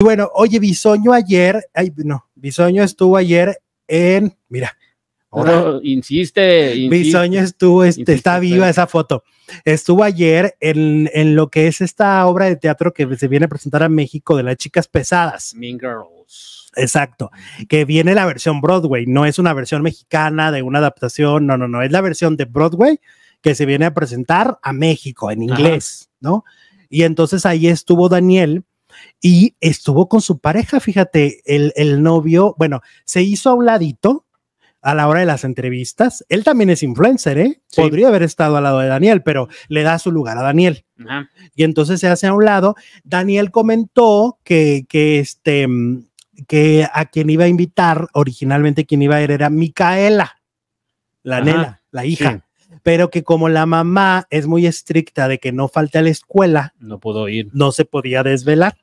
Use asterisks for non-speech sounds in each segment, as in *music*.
Y bueno, oye, Bisoño ayer, ay, no, Bisoño estuvo ayer en, mira, ahora, insiste, Bisoño estuvo, este, está viva esa foto. Estuvo ayer en, lo que es esta obra de teatro que se viene a presentar a México de las chicas pesadas. Mean Girls. Exacto, que viene la versión Broadway, no es una versión mexicana de una adaptación, no, no, no, es la versión de Broadway que se viene a presentar a México en inglés, ¿no? Y entonces ahí estuvo Daniel y estuvo con su pareja, fíjate, el, novio, bueno, se hizo a un ladito a la hora de las entrevistas. Él también es influencer, ¿eh? Podría haber estado al lado de Daniel, pero le da su lugar a Daniel. Y entonces se hace a un lado. Daniel comentó que, este, mm, que a quien iba a invitar, originalmente quien iba a ir era Micaela, la nena, la hija. Pero que como la mamá es muy estricta de que no falte a la escuela, no pudo ir. No se podía desvelar.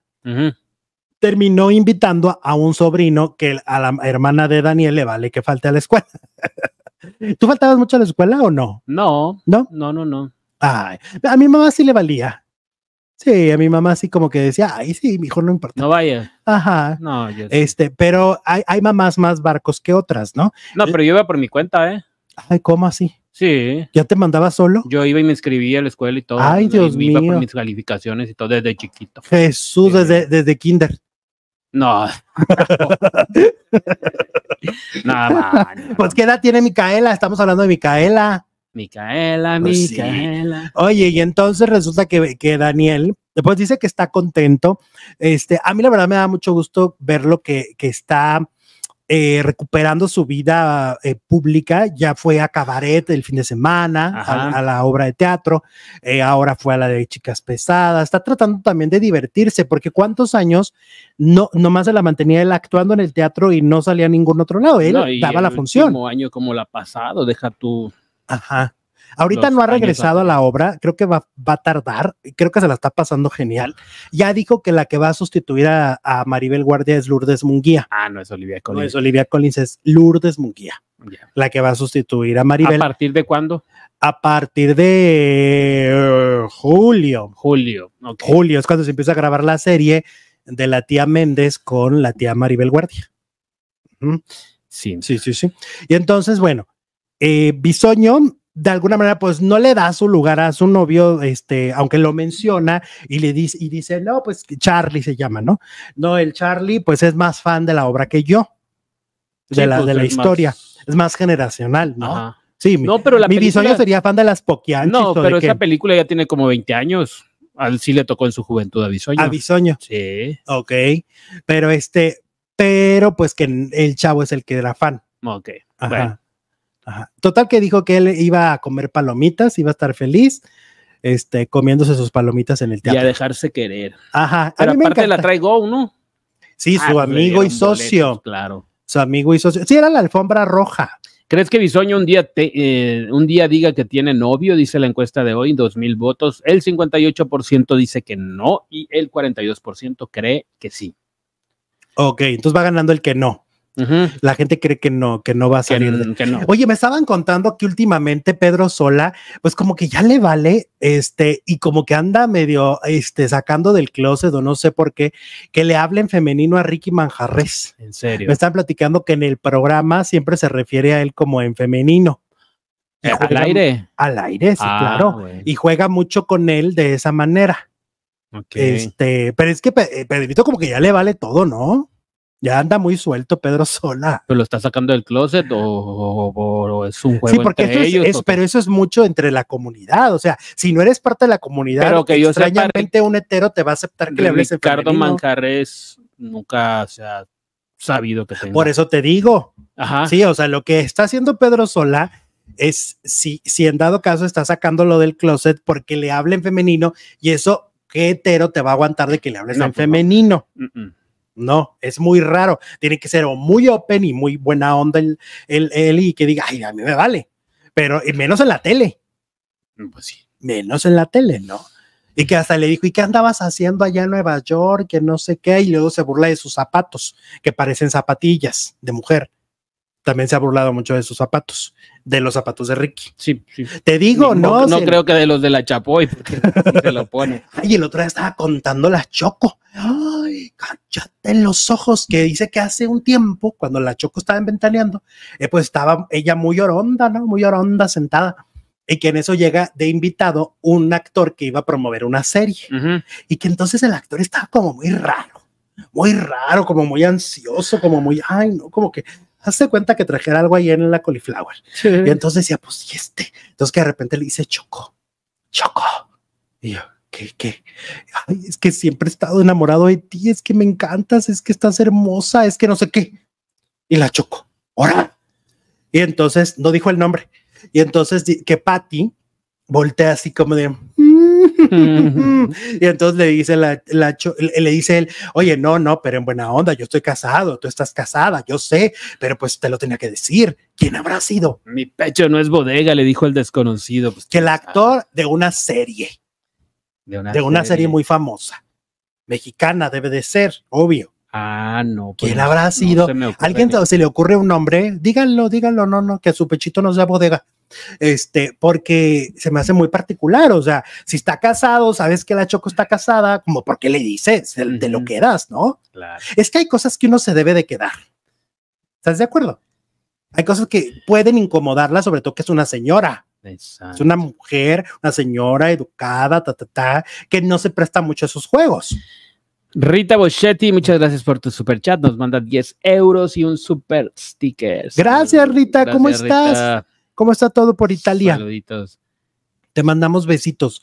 Terminó invitando a un sobrino que a la hermana de Daniel le vale que falte a la escuela. *laughs* ¿Tú faltabas mucho a la escuela o no? No. ¿No? No, no, no. Ay, a mi mamá sí le valía. Sí, a mi mamá sí como que decía, ay, sí, mejor no importa. No vaya. Ajá. No, yo Este, pero hay, hay mamás más barcos que otras, ¿no? No, pero yo iba por mi cuenta, ¿eh? Ay, ¿cómo así? Sí. ¿Ya te mandaba solo? Yo iba y me inscribía a la escuela y todo. Ay, Dios mío. Iba por mis calificaciones y todo desde chiquito. Jesús, desde, desde kinder. No. *laughs* Nada Pues, ¿qué edad tiene Micaela? Estamos hablando de Micaela. Micaela, pues Micaela. Oye, y entonces resulta que, que Daniel, después dice que está contento. Este, a mí la verdad me da mucho gusto ver lo que, que está eh, recuperando su vida eh, pública, ya fue a Cabaret el fin de semana, a, la obra de teatro, eh, ahora fue a la de Chicas Pesadas, está tratando también de divertirse, porque cuántos años no nomás se la mantenía él actuando en el teatro y no salía a ningún otro lado, él daba la función. Como año como la pasado, deja tu... Ajá. Ahorita no ha regresado a la obra, creo que va, a tardar, creo que se la está pasando genial. Ya dijo que la que va a sustituir a, Maribel Guardia es Lourdes Munguía. Ah, no es Olivia Collins. No es Olivia Collins, es Lourdes Munguía. La que va a sustituir a Maribel. ¿A partir de cuándo? A partir de eh, julio. Julio. Julio es cuando se empieza a grabar la serie de la tía Méndez con la tía Maribel Guardia. Sí. Sí, sí, sí. Y entonces, bueno, eh, Bisoño de alguna manera, pues no le da su lugar a su novio, este, aunque lo menciona y le dice, y dice, no, pues Charlie se llama, ¿no? No, el Charlie, pues es más fan de la obra que yo, de la, pues, de la historia, es más generacional, ¿no? Sí, no, pero mi bisoño sería fan de las poquianas. No, pero esa película ya tiene como 20 años. Al sí le tocó en su juventud a Bisoño. A Bisoño. Sí. Ok. Pero este, pero pues que el chavo es el que era fan. Ok. Bueno. Ajá. Total que dijo que él iba a comer palomitas, iba a estar feliz, este, comiéndose sus palomitas en el teatro. Y a dejarse querer. Ajá. Pero a mí aparte la traigo, ¿no? Sí, su ah, pues, amigo y socio. claro. Su amigo y socio. Sí, era la alfombra roja. ¿Crees que Bisoño un día, eh, un día diga que tiene novio? Dice la encuesta de hoy, 2.000 votos. El 58% dice que no y el 42% cree que sí. Ok, entonces va ganando el que no. La gente cree que no, que no va a salir. Oye, me estaban contando que últimamente Pedro Sola, pues como que ya le vale, este, y como que anda medio, este, sacando del closet o no sé por qué, que le hablen femenino a Ricky Manjarres. En serio. Me están platicando que en el programa siempre se refiere a él como en femenino. al aire. Al aire, sí, ah, claro. Y juega mucho con él de esa manera. Okay. Este, pero es que eh, Pedrito como que ya le vale todo, ¿no? Ya anda muy suelto Pedro Sola. ¿Pero lo está sacando del closet o, es un juego sí, porque pero eso es mucho entre la comunidad. O sea, si no eres parte de la comunidad, extrañamente un hetero te va a aceptar que le hables en Ricardo Manjarres nunca se ha sabido que Por eso te digo. Ajá. Sí, o sea, lo que está haciendo Pedro Sola es, si, si en dado caso está sacándolo del closet porque le hablen femenino y eso, ¿qué hetero te va a aguantar de que le hables en pues femenino? Mm, mm. No, es muy raro. Tiene que ser muy open y muy buena onda el, y que diga, ay, a mí me vale. Pero menos en la tele. Mm, pues sí. Menos en la tele, ¿no? Y que hasta le dijo, ¿y qué andabas haciendo allá en Nueva York? Que no sé qué. Y luego se burla de sus zapatos, que parecen zapatillas de mujer también se ha burlado mucho de sus zapatos, de los zapatos de Ricky. Sí, sí. Te digo, no. No, creo que de los de la Chapoy, porque *laughs* se lo pone. Ay, el otro día estaba contando la Choco. Ay, cállate en los ojos, que dice que hace un tiempo, cuando la Choco estaba inventaneando, eh, pues estaba ella muy oronda, ¿no? Muy oronda, sentada. Y que en eso llega de invitado un actor que iba a promover una serie. Y que entonces el actor estaba como muy raro muy raro, como muy ansioso, como muy, ay, no, como que Hace cuenta que trajera algo ahí en la cauliflower. Y entonces decía, pues, ¿y este? Entonces que de repente le dice, Choco, Choco. Y yo, ¿qué, qué? Ay, es que siempre he estado enamorado de ti, es que me encantas, es que estás hermosa, es que no sé qué. Y la Choco, ora Y entonces no dijo el nombre. Y entonces que Patty voltea así como de, *laughs* y entonces le dice, la, le dice él, oye, no, no, pero en buena onda, yo estoy casado, tú estás casada, yo sé, pero pues te lo tenía que decir. ¿Quién habrá sido? Mi pecho no es bodega, le dijo el desconocido. Pues, que el actor de una serie, de una, serie. muy famosa, mexicana debe de ser, obvio. Ah, no. Pues, ¿Quién habrá sido? ¿Alguien se le ocurre un nombre? Díganlo, díganlo, no, no, que su pechito no sea bodega este, porque se me hace muy particular, o sea, si está casado, sabes que la Choco está casada, como por qué le dices, te lo que ¿no? Es que hay cosas que uno se debe de quedar. ¿Estás de acuerdo? Hay cosas que pueden incomodarla, sobre todo que es una señora. Es una mujer, una señora educada, ta, que no se presta mucho a esos juegos. Rita Boschetti, muchas gracias por tu super chat. Nos manda 10 euros y un super sticker. Gracias, Rita. ¿Cómo estás? ¿Cómo está todo por Italia? Saluditos. Te mandamos besitos.